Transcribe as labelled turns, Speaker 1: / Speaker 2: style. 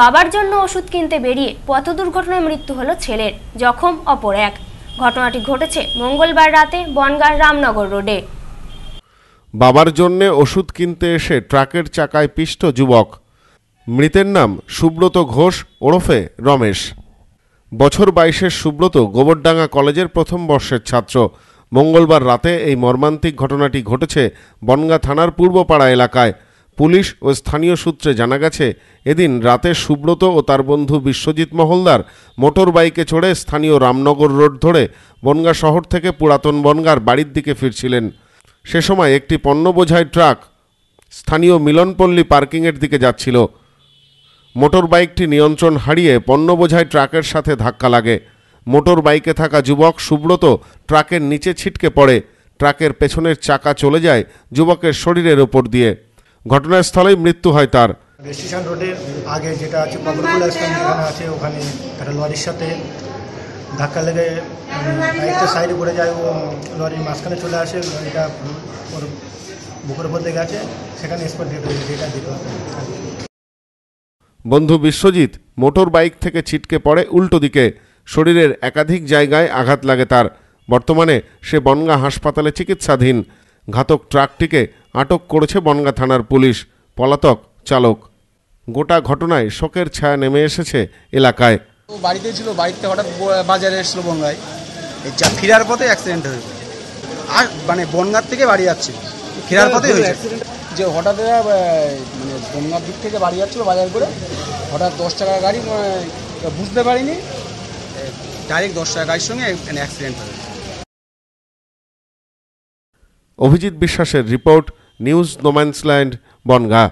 Speaker 1: বাবার জন্য ওষুধ কিনতে বেরিয়ে পথ দুর্ঘটনায় মৃত্যু হলো ছেলের জখম অপর এক ঘটনাটি ঘটেছে মঙ্গলবার রাতে বনগাঁর রামনগর রোডে বাবার জন্যে ওষুধ কিনতে এসে ট্রাকের চাকায় পিষ্ট যুবক মৃতের নাম সুব্রত ঘোষ ওরফে রমেশ বছর বাইশের সুব্রত গোবরডাঙ্গা কলেজের প্রথম বর্ষের ছাত্র মঙ্গলবার রাতে এই মর্মান্তিক ঘটনাটি ঘটেছে বনগা থানার পূর্বপাড়া এলাকায় পুলিশ ও স্থানীয় সূত্রে জানা গেছে এদিন রাতে সুব্রত ও তার বন্ধু বিশ্বজিৎ মহলদার মোটর বাইকে চড়ে স্থানীয় রামনগর রোড ধরে বনগা শহর থেকে পুরাতন বনগার বাড়ির দিকে ফিরছিলেন সে সময় একটি পণ্য বোঝাই ট্রাক স্থানীয় মিলনপল্লী পার্কিংয়ের দিকে যাচ্ছিল মোটর বাইকটি নিয়ন্ত্রণ হারিয়ে পণ্য বোঝাই ট্রাকের সাথে ধাক্কা লাগে মোটর বাইকে থাকা যুবক সুব্রত ট্রাকের নিচে ছিটকে পড়ে ট্রাকের পেছনের চাকা চলে যায় যুবকের শরীরের ওপর দিয়ে ঘটনাস্থলেই মৃত্যু হয় তার স্টেশন রোডের আগে যেটা আছে বাবরকুলা স্থান যেখানে আছে ওখানে একটা লরির সাথে ধাক্কা লেগে বাইকটা সাইডে পড়ে যায় ও লরির মাঝখানে চলে আসে লরিটা ওর বুকের উপর দিয়ে আছে সেখানে স্পট ডেট হয়েছে যেটা বন্ধু বিশ্বজিৎ মোটর বাইক থেকে ছিটকে পড়ে উল্টো দিকে শরীরের একাধিক জায়গায় আঘাত লাগে তার বর্তমানে সে বনগা হাসপাতালে চিকিৎসাধীন ঘাতক ট্রাকটিকে আটক করেছে বনগা থানার পুলিশ পলাতক চালক গোটা ঘটনায় শোকের ছায়া নেমে এসেছে এলাকায় বাড়িতে ছিল বাড়িতে হঠাৎ বাজারে এসেছিল বনগায় এই যা ফিরার পথে অ্যাক্সিডেন্ট হয়েছে আর মানে বনগার থেকে বাড়ি যাচ্ছে ফিরার পথে হয়েছে যে হঠাৎ মানে বনগার দিক থেকে বাড়ি যাচ্ছিলো বাজার করে হঠাৎ দশ টাকার গাড়ি বুঝতে পারিনি ডাইরেক্ট দশ টাকার গাড়ির সঙ্গে অ্যাক্সিডেন্ট হয়েছে অভিজিৎ বিশ্বাসের রিপোর্ট নিউজ নোম্যান্সল্যান্ড বনগা